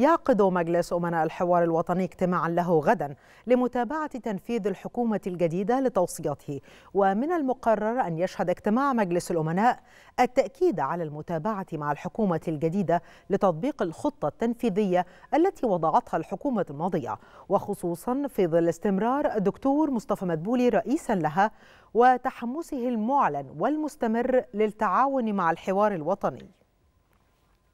يعقد مجلس أمناء الحوار الوطني اجتماعا له غدا لمتابعة تنفيذ الحكومة الجديدة لتوصياته ومن المقرر أن يشهد اجتماع مجلس الأمناء التأكيد على المتابعة مع الحكومة الجديدة لتطبيق الخطة التنفيذية التي وضعتها الحكومة الماضية وخصوصا في ظل استمرار الدكتور مصطفى مدبولي رئيسا لها وتحمسه المعلن والمستمر للتعاون مع الحوار الوطني